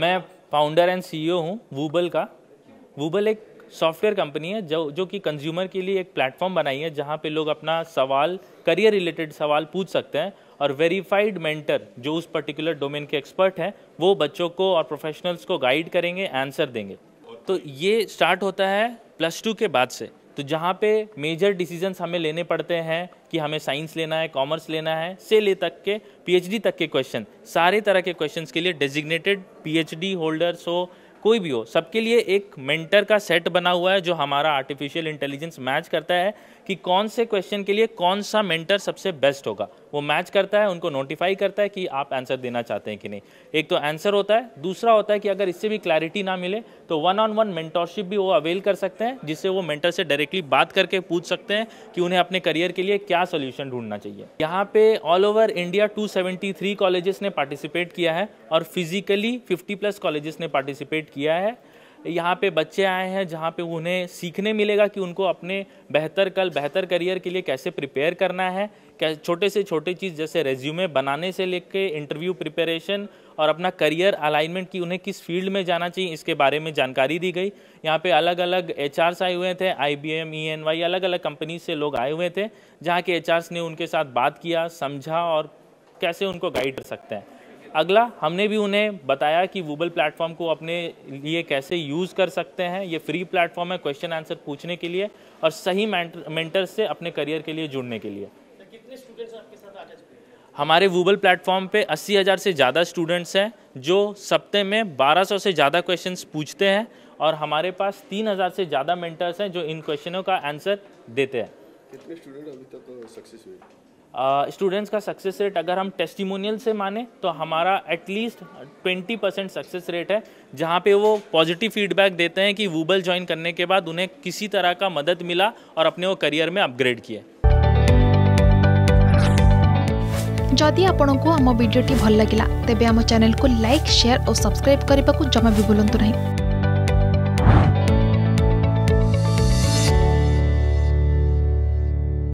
मैं founder and CEO हूँ वूबल का वूबल एक सॉफ्टवेयर कंपनी है जो जो कि कंज्यूमर के लिए एक प्लेटफॉर्म बनाई है जहाँ पे लोग अपना सवाल करियर रिलेटेड सवाल पूछ सकते हैं और वेरीफाइड मेंटर जो उस पर्टिकुलर डोमेन के एक्सपर्ट हैं वो बच्चों को और प्रोफेशनल्स को गाइड करेंगे आंसर देंगे तो ये स्टार्ट होता है प्लस टू के बाद से तो जहाँ पे मेजर डिसीजंस हमें लेने पड़ते हैं कि हमें साइंस लेना है कॉमर्स लेना है से ले तक के पीएचडी तक के क्वेश्चन सारे तरह के क्वेश्चंस के लिए डेजिग्नेटेड पीएचडी होल्डर्स हो कोई भी हो सबके लिए एक मेंटर का सेट बना हुआ है जो हमारा आर्टिफिशियल इंटेलिजेंस मैच करता है कि कौन से क्वेश्चन के लिए कौन सा मेंटर सबसे बेस्ट होगा वो मैच करता है उनको नोटिफाई करता है कि आप आंसर देना चाहते हैं कि नहीं एक तो आंसर होता है दूसरा होता है कि अगर इससे भी क्लैरिटी ना मिले तो वन ऑन वन मेंटरशिप भी वो अवेल कर सकते हैं जिससे वो मेंटर से डायरेक्टली बात करके पूछ सकते हैं कि उन्हें अपने करियर के लिए क्या सोल्यूशन ढूंढना चाहिए यहाँ पे all over India two colleges ने पार्टिसिपेट किया है और फिजिकली फिफ्टी प्लस कॉलेजेस ने पार्टिसिपेट किया है यहाँ पे बच्चे आए हैं जहाँ पे उन्हें सीखने मिलेगा कि उनको अपने बेहतर कल बेहतर करियर के लिए कैसे प्रिपेयर करना है क्या छोटे से छोटे चीज़ जैसे रेज्यूमे बनाने से लेके इंटरव्यू प्रिपरेशन और अपना करियर अलाइनमेंट की उन्हें किस फील्ड में जाना चाहिए इसके बारे में जानकारी दी गई यहाँ पे अलग अलग एच आए हुए थे I B M E N Y अलग अलग कंपनी से लोग आए हुए थे जहाँ के एच ने उनके साथ बात किया समझा और कैसे उनको गाइड कर सकते हैं अगला हमने भी उन्हें बताया कि गूगल प्लेटफॉर्म को अपने लिए कैसे यूज़ कर सकते हैं ये फ्री प्लेटफॉर्म है क्वेश्चन आंसर पूछने के लिए और सही मेंटर से अपने करियर के लिए जुड़ने के लिए तो कितने स्टूडेंट्स आपके साथ आ चुके हैं हमारे गूगल प्लेटफॉर्म पे 80,000 से ज़्यादा स्टूडेंट्स हैं जो सप्ते में 1200 से ज़्यादा क्वेश्चन पूछते हैं और हमारे पास 3,000 से ज़्यादा मेंटर्स हैं जो इन क्वेश्चनों का आंसर देते हैं कितने स्टूडेंट अभी तक सक्सेस हुए स्टूडेंट्स uh, का सक्सेस रेट अगर हम टेस्टिमोनियल से माने तो हमारा एटलीस्ट 20 परसेंट सक्सेस रेट है जहाँ पे वो पॉजिटिव फीडबैक देते हैं कि वूबल ज्वाइन करने के बाद उन्हें किसी तरह का मदद मिला और अपने वो करियर में अपग्रेड किए जदि आपंक आम भिडी भल लगा तेब चेल को लाइक सेयार और सब्सक्राइब करने को जमा भी बुलां नहीं